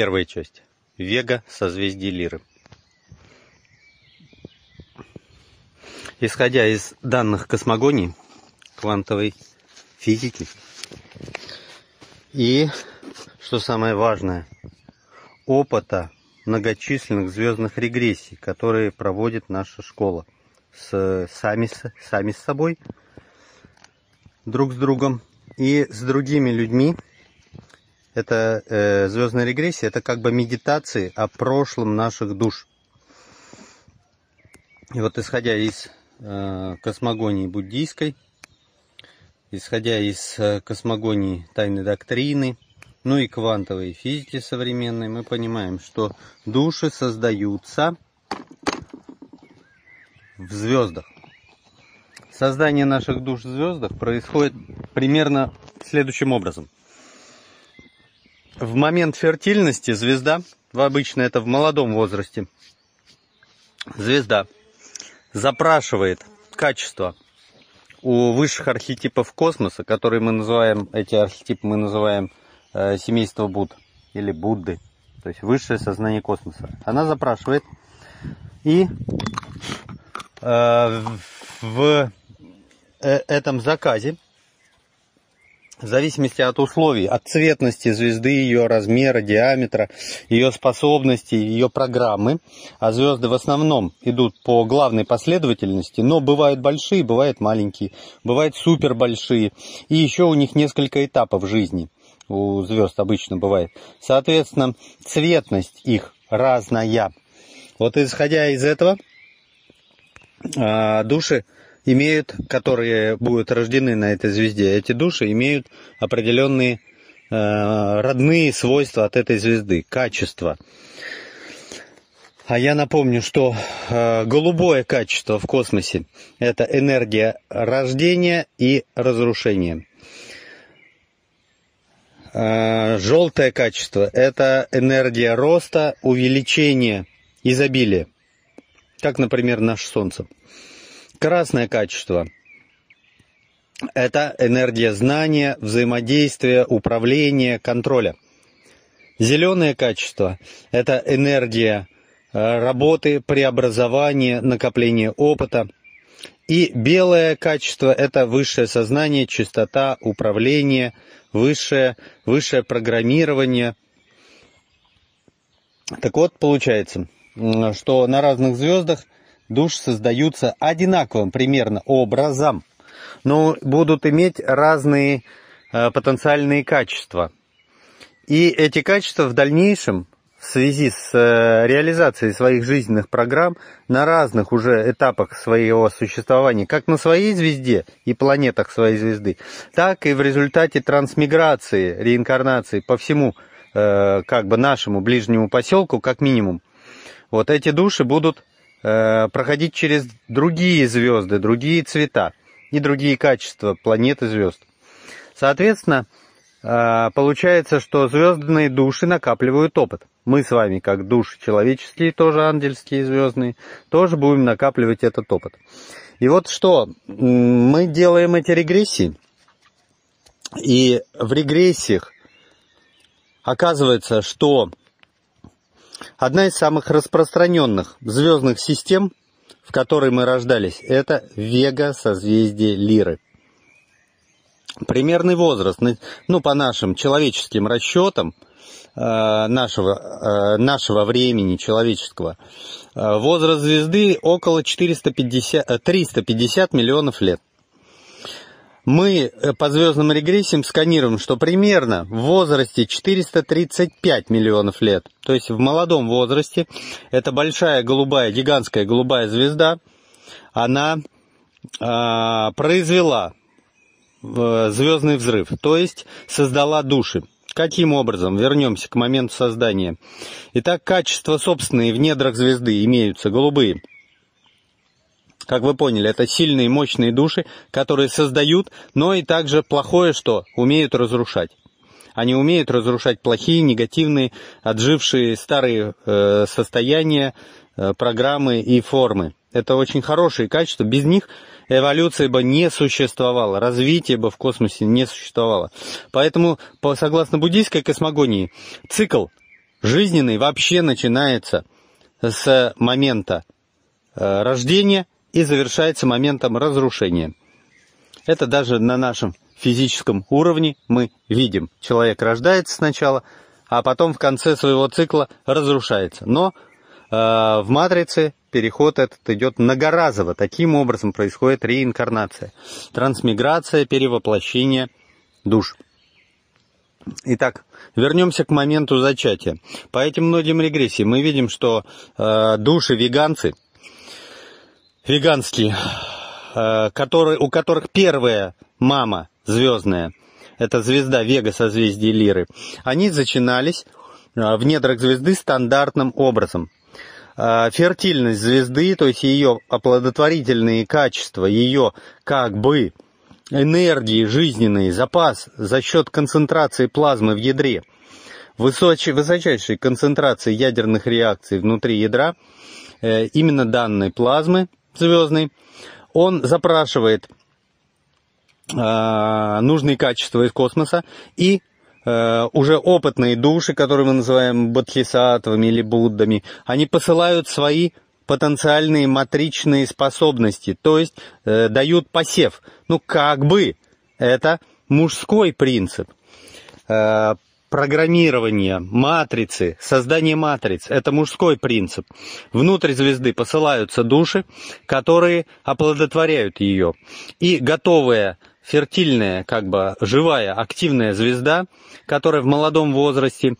Первая часть. Вега, созвездие Лиры. Исходя из данных космогонии, квантовой физики и, что самое важное, опыта многочисленных звездных регрессий, которые проводит наша школа с, сами, сами с собой, друг с другом и с другими людьми, это э, звездная регрессия, это как бы медитации о прошлом наших душ. И вот исходя из э, космогонии буддийской, исходя из э, космогонии тайной доктрины, ну и квантовой физики современной, мы понимаем, что души создаются в звездах. Создание наших душ в звездах происходит примерно следующим образом – в момент фертильности звезда, обычно это в молодом возрасте, звезда запрашивает качество у высших архетипов космоса, которые мы называем, эти архетипы мы называем э, семейство Буд или Будды, то есть высшее сознание космоса. Она запрашивает и э, в э, этом заказе в зависимости от условий, от цветности звезды, ее размера, диаметра, ее способностей, ее программы. А звезды в основном идут по главной последовательности, но бывают большие, бывают маленькие, бывают супер большие. И еще у них несколько этапов жизни у звезд обычно бывает. Соответственно, цветность их разная. Вот исходя из этого, а, души имеют, которые будут рождены на этой звезде, эти души имеют определенные э, родные свойства от этой звезды, качества. А я напомню, что э, голубое качество в космосе – это энергия рождения и разрушения. Э, желтое качество – это энергия роста, увеличения, изобилия, как, например, наше Солнце. Красное качество – это энергия знания, взаимодействия, управления, контроля. Зеленое качество – это энергия э, работы, преобразования, накопления опыта. И белое качество – это высшее сознание, чистота, управление, высшее, высшее программирование. Так вот, получается, что на разных звездах – душ создаются одинаковым примерно образом, но будут иметь разные э, потенциальные качества. И эти качества в дальнейшем в связи с э, реализацией своих жизненных программ на разных уже этапах своего существования, как на своей звезде и планетах своей звезды, так и в результате трансмиграции, реинкарнации по всему э, как бы нашему ближнему поселку, как минимум. Вот эти души будут Э, проходить через другие звезды, другие цвета и другие качества планет и звезд. Соответственно, э, получается, что звездные души накапливают опыт. Мы с вами, как души человеческие, тоже ангельские звездные, тоже будем накапливать этот опыт. И вот что, мы делаем эти регрессии, и в регрессиях оказывается, что Одна из самых распространенных звездных систем, в которой мы рождались, это Вега созвездие Лиры. Примерный возраст, ну, ну по нашим человеческим расчетам, э, нашего, э, нашего времени человеческого, э, возраст звезды около 450, 350 миллионов лет мы э, по звездным регрессиям сканируем, что примерно в возрасте 435 миллионов лет, то есть в молодом возрасте, это большая голубая, гигантская голубая звезда, она э, произвела э, звездный взрыв, то есть создала души. Каким образом? Вернемся к моменту создания. Итак, качества собственные в недрах звезды имеются голубые – как вы поняли, это сильные мощные души, которые создают, но и также плохое, что умеют разрушать. Они умеют разрушать плохие, негативные, отжившие старые э, состояния, э, программы и формы. Это очень хорошие качества. Без них эволюция бы не существовала, развитие бы в космосе не существовало. Поэтому, по, согласно буддийской космогонии, цикл жизненный вообще начинается с момента э, рождения – и завершается моментом разрушения. Это даже на нашем физическом уровне мы видим. Человек рождается сначала, а потом в конце своего цикла разрушается. Но э, в матрице переход этот идет многоразово. Таким образом происходит реинкарнация, трансмиграция, перевоплощение душ. Итак, вернемся к моменту зачатия. По этим многим регрессиям мы видим, что э, души веганцы – веганские, э, которые, у которых первая мама звездная, это звезда Вега созвездие Лиры, они зачинались э, в недрах звезды стандартным образом. Э, фертильность звезды, то есть ее оплодотворительные качества, ее как бы энергии, жизненный запас за счет концентрации плазмы в ядре, высочай, высочайшей концентрации ядерных реакций внутри ядра, именно данной плазмы звездный, он запрашивает э, нужные качества из космоса и э, уже опытные души, которые мы называем бодхисаттвами или буддами, они посылают свои потенциальные матричные способности, то есть э, дают посев. Ну, как бы это мужской принцип. Э, программирование, матрицы, создание матриц – это мужской принцип. Внутрь звезды посылаются души, которые оплодотворяют ее. И готовая фертильная, как бы живая, активная звезда, которая в молодом возрасте,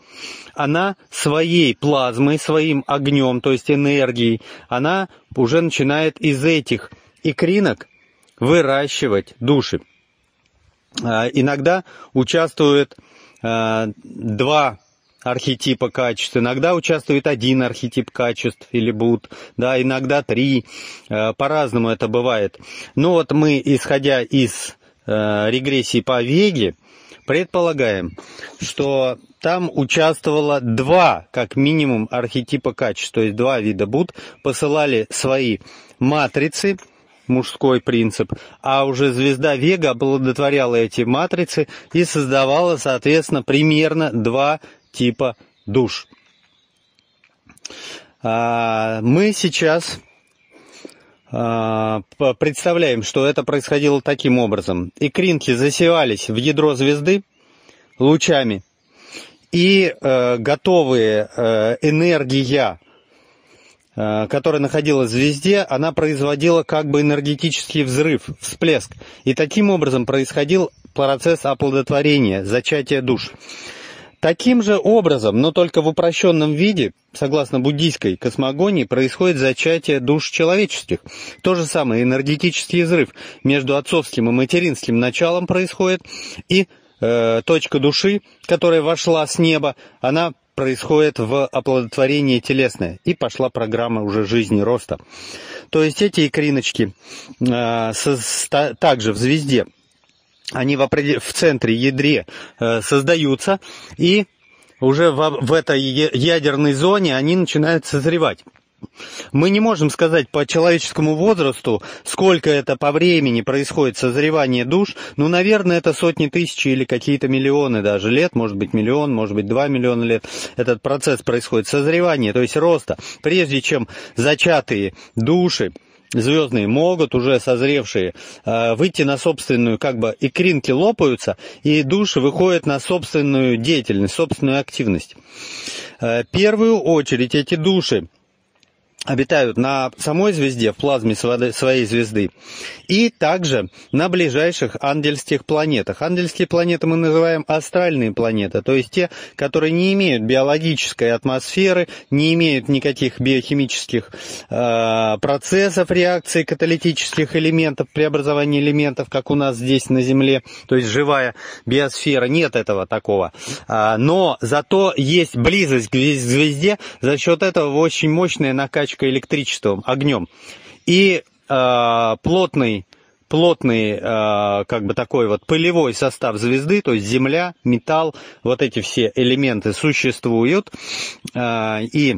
она своей плазмой, своим огнем, то есть энергией, она уже начинает из этих икринок выращивать души. А иногда участвует Э, два архетипа качеств, иногда участвует один архетип качеств или буд, да, иногда три, э, по-разному это бывает. Но ну вот мы, исходя из э, регрессии по Веге, предполагаем, что там участвовало два, как минимум, архетипа качеств, то есть два вида буд, посылали свои матрицы, мужской принцип, а уже звезда Вега оплодотворяла эти матрицы и создавала, соответственно, примерно два типа душ. А, мы сейчас а, представляем, что это происходило таким образом. Икринки засевались в ядро звезды лучами, и э, готовые э, энергия Э, которая находилась в звезде, она производила как бы энергетический взрыв, всплеск. И таким образом происходил процесс оплодотворения, зачатия душ. Таким же образом, но только в упрощенном виде, согласно буддийской космогонии, происходит зачатие душ человеческих. То же самое, энергетический взрыв между отцовским и материнским началом происходит, и э, точка души, которая вошла с неба, она происходит в оплодотворении телесное. И пошла программа уже жизни, роста. То есть эти икриночки э, также в звезде, они в, в центре, ядре э, создаются, и уже в, в этой ядерной зоне они начинают созревать мы не можем сказать по человеческому возрасту, сколько это по времени происходит созревание душ, но, ну, наверное, это сотни тысяч или какие-то миллионы даже лет, может быть, миллион, может быть, два миллиона лет этот процесс происходит, созревание, то есть роста, прежде чем зачатые души, звездные могут, уже созревшие, э, выйти на собственную, как бы икринки лопаются, и души выходят на собственную деятельность, собственную активность. Э, в первую очередь эти души обитают на самой звезде, в плазме своей звезды, и также на ближайших ангельских планетах. Ангельские планеты мы называем астральные планеты, то есть те, которые не имеют биологической атмосферы, не имеют никаких биохимических э, процессов, реакций, каталитических элементов, преобразования элементов, как у нас здесь на Земле, то есть живая биосфера, нет этого такого. А, но зато есть близость к звезде, за счет этого очень мощное накачивание подачка электричеством, огнем. И э, плотный, плотный, э, как бы такой вот пылевой состав звезды, то есть земля, металл, вот эти все элементы существуют. Э, и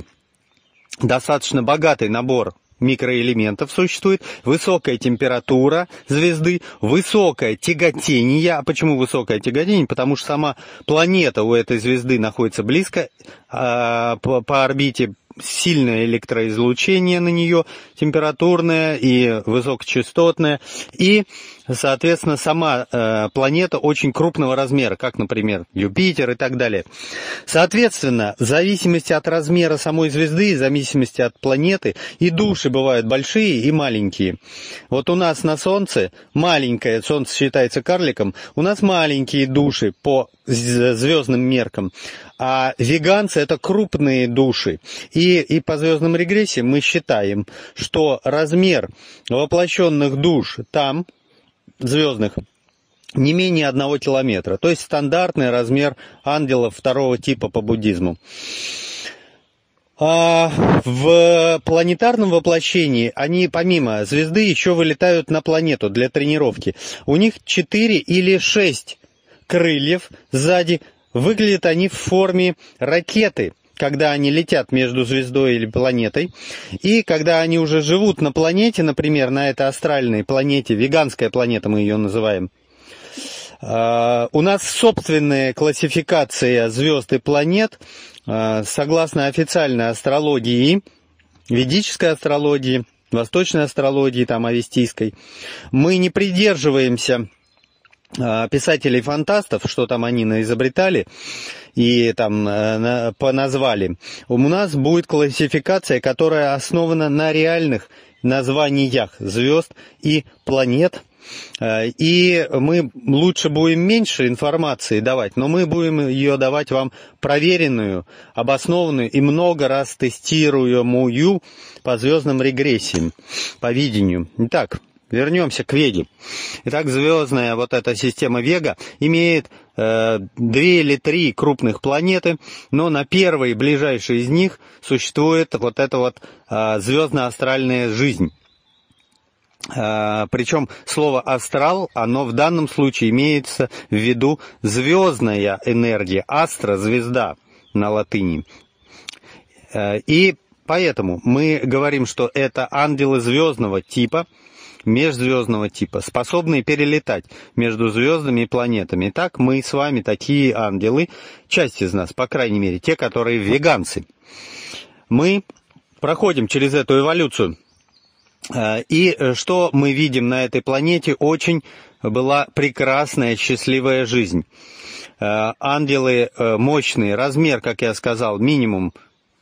достаточно богатый набор микроэлементов существует, высокая температура звезды, высокое тяготение. А почему высокое тяготение? Потому что сама планета у этой звезды находится близко э, по, по орбите сильное электроизлучение на нее, температурное и высокочастотное, и, соответственно, сама э, планета очень крупного размера, как, например, Юпитер и так далее. Соответственно, в зависимости от размера самой звезды, в зависимости от планеты, и души бывают большие и маленькие. Вот у нас на Солнце маленькое, Солнце считается карликом, у нас маленькие души по звездным меркам, а веганцы – это крупные души. И, и по звездным регрессиям мы считаем, что размер воплощенных душ там, звездных, не менее одного километра. То есть стандартный размер ангелов второго типа по буддизму. А в планетарном воплощении они помимо звезды еще вылетают на планету для тренировки. У них 4 или 6 крыльев сзади, Выглядят они в форме ракеты, когда они летят между звездой или планетой, и когда они уже живут на планете, например, на этой астральной планете, веганская планета мы ее называем, а, у нас собственная классификация звезд и планет, а, согласно официальной астрологии, ведической астрологии, восточной астрологии, там, авестийской. Мы не придерживаемся Э, писателей-фантастов, что там они наизобретали и там э, на, поназвали, у нас будет классификация, которая основана на реальных названиях звезд и планет. Э, и мы лучше будем меньше информации давать, но мы будем ее давать вам проверенную, обоснованную и много раз тестируемую по звездным регрессиям, по видению. Итак, Вернемся к Веге. Итак, звездная вот эта система Вега имеет э, две или три крупных планеты, но на первой, ближайшей из них, существует вот эта вот э, звездно-астральная жизнь. Э, причем слово «астрал», оно в данном случае имеется в виду звездная энергия, астра, звезда на латыни. Э, и поэтому мы говорим, что это ангелы звездного типа – межзвездного типа, способные перелетать между звездами и планетами. Итак, мы с вами такие ангелы, часть из нас, по крайней мере, те, которые веганцы. Мы проходим через эту эволюцию. Э, и э, что мы видим на этой планете? Очень была прекрасная, счастливая жизнь. Э, ангелы мощные, размер, как я сказал, минимум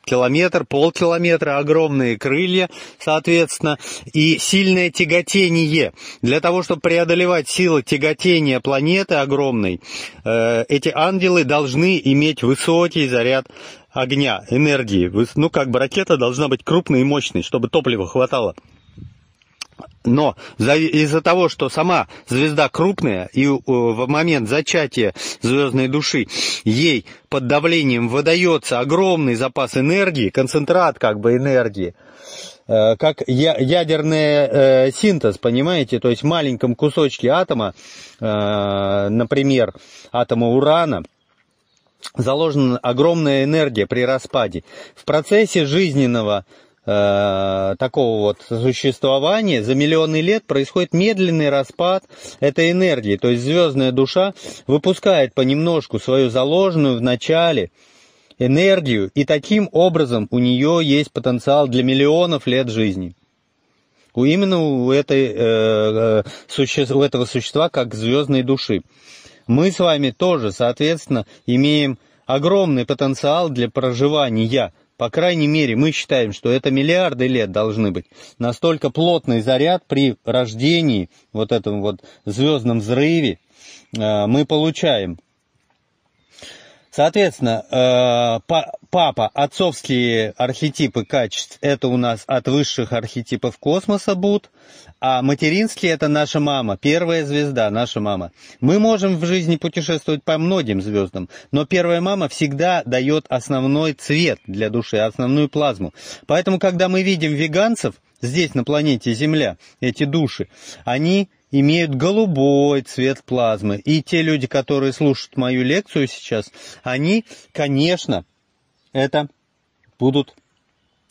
километр, полкилометра, огромные крылья, соответственно, и сильное тяготение. Для того, чтобы преодолевать силы тяготения планеты огромной, э, эти ангелы должны иметь высокий заряд огня, энергии. Ну, как бы ракета должна быть крупной и мощной, чтобы топлива хватало. Но из-за того, что сама звезда крупная, и э, в момент зачатия звездной души ей под давлением выдается огромный запас энергии, концентрат как бы энергии, э, как ядерный э, синтез, понимаете? То есть в маленьком кусочке атома, например, атома урана, заложена огромная энергия при распаде. В процессе жизненного Э, такого вот существования за миллионы лет происходит медленный распад этой энергии. То есть звездная душа выпускает понемножку свою заложенную в начале энергию, и таким образом у нее есть потенциал для миллионов лет жизни. У именно у, этой, э, э суще, у этого существа как звездной души. Мы с вами тоже, соответственно, имеем огромный потенциал для проживания по крайней мере, мы считаем, что это миллиарды лет должны быть. Настолько плотный заряд при рождении, вот этом вот звездном взрыве, э, мы получаем. Соответственно, э, папа, отцовские архетипы качеств, это у нас от высших архетипов космоса будут, а материнские это наша мама, первая звезда, наша мама. Мы можем в жизни путешествовать по многим звездам, но первая мама всегда дает основной цвет для души, основную плазму. Поэтому, когда мы видим веганцев, здесь на планете Земля, эти души, они имеют голубой цвет плазмы. И те люди, которые слушают мою лекцию сейчас, они, конечно, это будут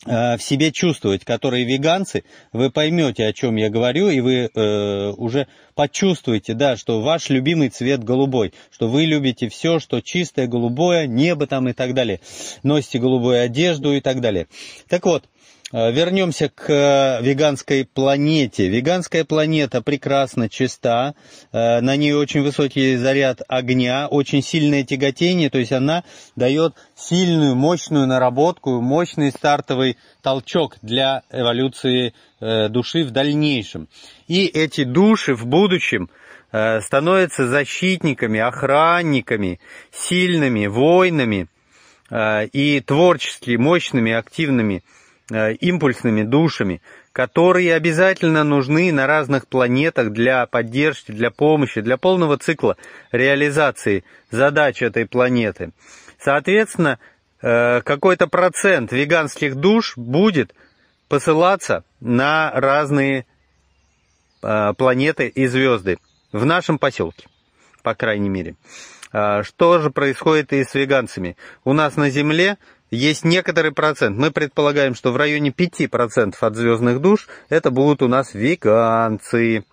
э, в себе чувствовать, которые веганцы, вы поймете, о чем я говорю, и вы э, уже почувствуете, да, что ваш любимый цвет голубой, что вы любите все, что чистое, голубое, небо там и так далее, носите голубую одежду и так далее. Так вот, э, Э, вернемся к э, веганской планете. Веганская планета прекрасно чиста, э, на ней очень высокий заряд огня, очень сильное тяготение, то есть она дает сильную, мощную наработку, мощный стартовый толчок для эволюции души в дальнейшем. И эти души в будущем становятся защитниками, охранниками, сильными, воинами и творчески мощными, активными Э, импульсными душами, которые обязательно нужны на разных планетах для поддержки, для помощи, для полного цикла реализации задач этой планеты. Соответственно, э, какой-то процент веганских душ будет посылаться на разные э, планеты и звезды в нашем поселке, по крайней мере. А что же происходит и с веганцами? У нас на Земле есть некоторый процент. Мы предполагаем, что в районе 5% от звездных душ это будут у нас веганцы.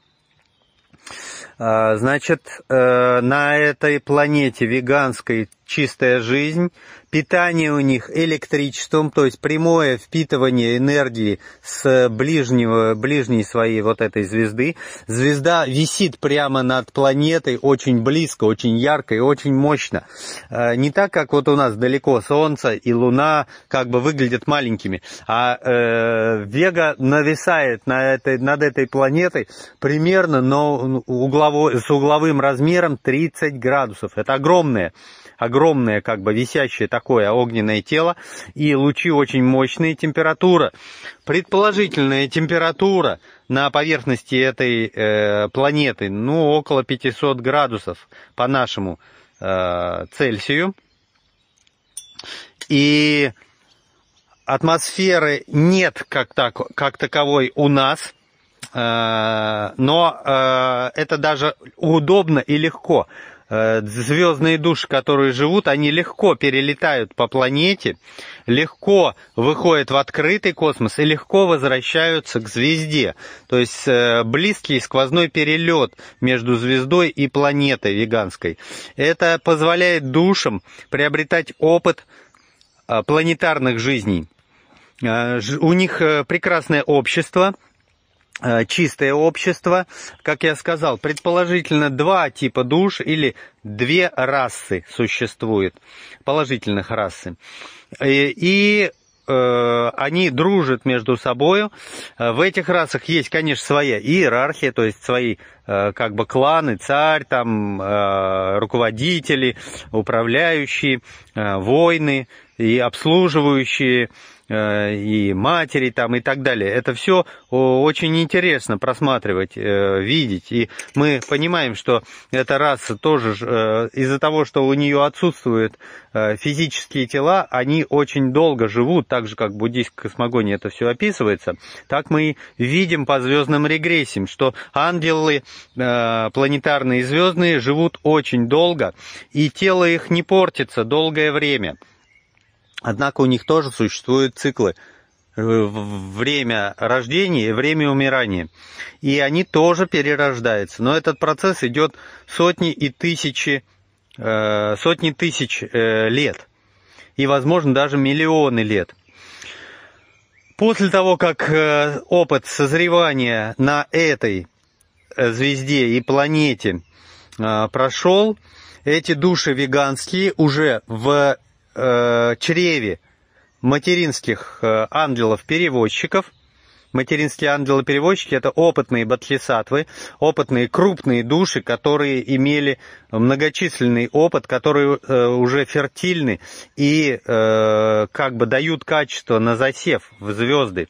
А, значит, э, на этой планете веганской чистая жизнь, питание у них электричеством, то есть прямое впитывание энергии с ближнего, ближней своей вот этой звезды. Звезда висит прямо над планетой очень близко, очень ярко и очень мощно. Э, не так, как вот у нас далеко Солнце и Луна как бы выглядят маленькими, а э, Вега нависает на этой, над этой планетой примерно но ну, угловой с угловым размером 30 градусов. Это огромное, огромное огромное, как бы висящее такое огненное тело, и лучи очень мощные, температура, предположительная температура на поверхности этой э, планеты, ну, около 500 градусов по нашему э, Цельсию. И атмосферы нет как, так, как таковой у нас, э, но э, это даже удобно и легко. Э, звездные души, которые живут, они легко перелетают по планете, легко выходят в открытый космос и легко возвращаются к звезде. То есть э, близкий сквозной перелет между звездой и планетой веганской. Это позволяет душам приобретать опыт э, планетарных жизней. У них прекрасное общество – Э, чистое общество, как я сказал, предположительно два типа душ или две расы существует, положительных расы. И, э, и э, они дружат между собой. Э, в этих расах есть, конечно, своя иерархия, то есть свои э, как бы кланы, царь, там э, руководители, управляющие, э, войны и обслуживающие Э, и матери там и так далее. Это все очень интересно просматривать, э, видеть. И мы понимаем, что эта раса тоже э, из-за того, что у нее отсутствуют физические тела, они очень долго живут, так же как в буддийской космогонии это все описывается. Так мы видим по звездным регрессиям, что ангелы планетарные и звездные живут очень долго, и тело их не портится долгое время. Однако у них тоже существуют циклы э, время рождения и время умирания. И они тоже перерождаются. Но этот процесс идет сотни и тысячи, э, сотни тысяч э, лет. И, возможно, даже миллионы лет. После того, как опыт созревания на этой звезде и планете прошел, эти души веганские уже в э, чреве материнских э, ангелов-переводчиков – Материнские ангелы-переводчики перевозчики это опытные батлисатвы, опытные крупные души, которые имели многочисленный опыт, которые э, уже фертильны и э, как бы дают качество на засев в звезды.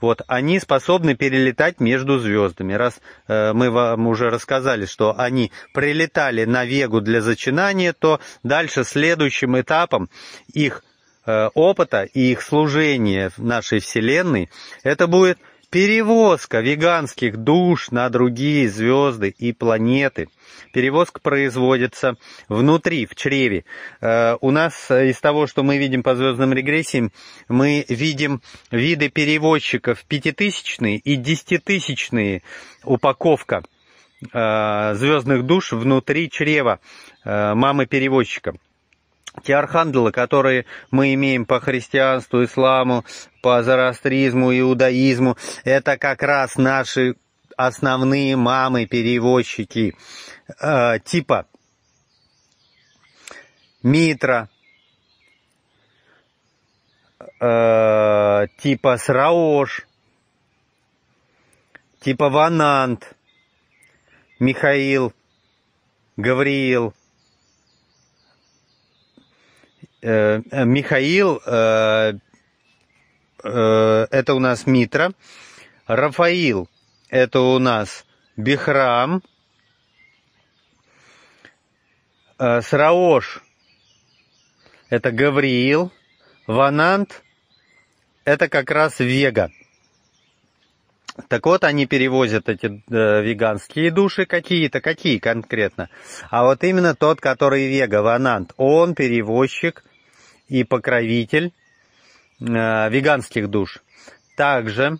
Вот, они способны перелетать между звездами. Раз э, мы вам уже рассказали, что они прилетали на Вегу для зачинания, то дальше следующим этапом их – Э, опыта и их служения в нашей Вселенной, это будет перевозка веганских душ на другие звезды и планеты. Перевозка производится внутри, в чреве. Э, у нас э, из того, что мы видим по звездным регрессиям, мы видим виды перевозчиков пятитысячные и десятитысячные упаковка звездных душ внутри чрева мамы-перевозчика те архангелы, которые мы имеем по христианству, исламу, по зороастризму, иудаизму, это как раз наши основные мамы-переводчики, э, типа Митра, э, типа Сраош, типа Ванант, Михаил, Гавриил – Э, э, Михаил, э, это у нас Митра. Рафаил, это у нас Бихрам. Сраош, это Гавриил. Ванант, это как раз Вега. Так вот, они перевозят эти веганские души какие-то, какие конкретно. А вот именно тот, который вега, Ванант, он перевозчик и покровитель э, веганских душ. Также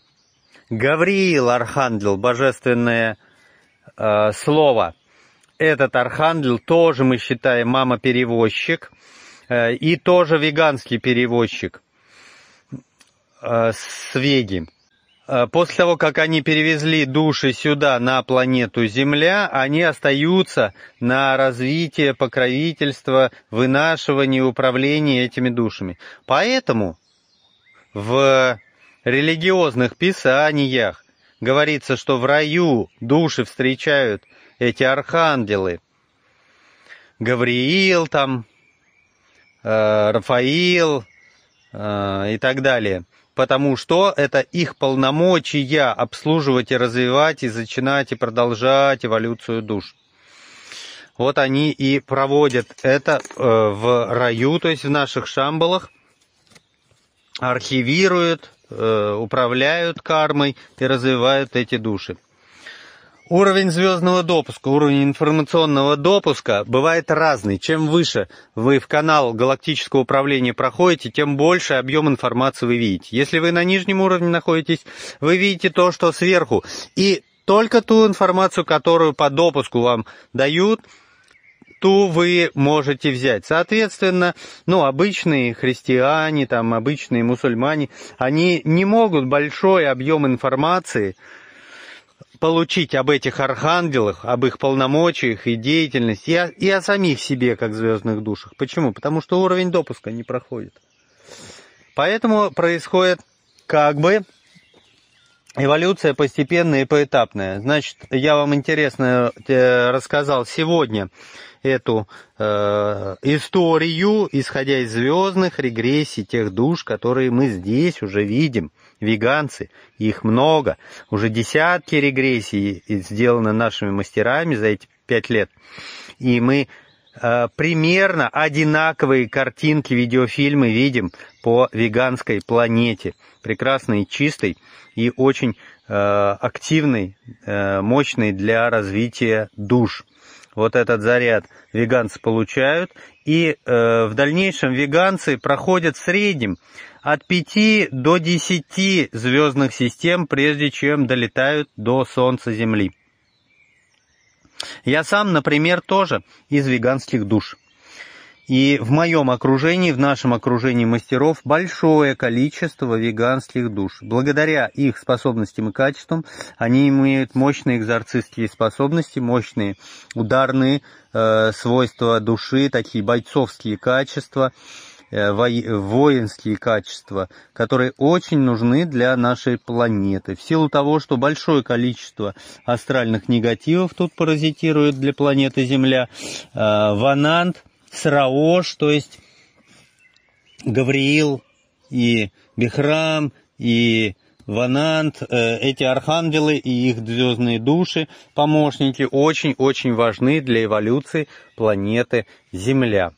Гавриил Архангел, божественное э, слово. Этот Архангел тоже мы считаем мама-перевозчик э, и тоже веганский перевозчик э, с Веги. Э, после того, как они перевезли души сюда, на планету Земля, они остаются на развитие, покровительство, вынашивание, управление этими душами. Поэтому в религиозных писаниях говорится, что в раю души встречают эти архангелы. Гавриил там, э, Рафаил э, и так далее – потому что это их полномочия обслуживать и развивать, и начинать и продолжать эволюцию душ. Вот они и проводят это э, в раю, то есть в наших шамбалах, архивируют, э, управляют кармой и развивают эти души. Уровень звездного допуска, уровень информационного допуска бывает разный. Чем выше вы в канал галактического управления проходите, тем больше объем информации вы видите. Если вы на нижнем уровне находитесь, вы видите то, что сверху. И только ту информацию, которую по допуску вам дают, ту вы можете взять. Соответственно, ну, обычные христиане, там, обычные мусульмане, они не могут большой объем информации получить об этих архангелах, об их полномочиях и деятельности, и о, и о самих себе, как звездных душах. Почему? Потому что уровень допуска не проходит. Поэтому происходит как бы эволюция постепенная и поэтапная. Значит, я вам интересно э, рассказал сегодня эту э, историю, исходя из звездных регрессий тех душ, которые мы здесь уже видим. Веганцы, их много. Уже десятки регрессий сделаны нашими мастерами за эти пять лет. И мы э, примерно одинаковые картинки, видеофильмы видим по веганской планете. Прекрасной, чистой и очень э, активный, э, мощной для развития душ вот этот заряд веганцы получают. И э, в дальнейшем веганцы проходят в среднем от 5 до 10 звездных систем, прежде чем долетают до Солнца Земли. Я сам, например, тоже из веганских душ. И в моем окружении, в нашем окружении мастеров большое количество веганских душ. Благодаря их способностям и качествам они имеют мощные экзорцистские способности, мощные ударные э, свойства души, такие бойцовские качества, э, во, воинские качества, которые очень нужны для нашей планеты. В силу того, что большое количество астральных негативов тут паразитирует для планеты Земля, э, ванант – Сраош, то есть Гавриил и Бехрам и Ванант, э, эти архангелы и их звездные души, помощники, очень-очень важны для эволюции планеты Земля.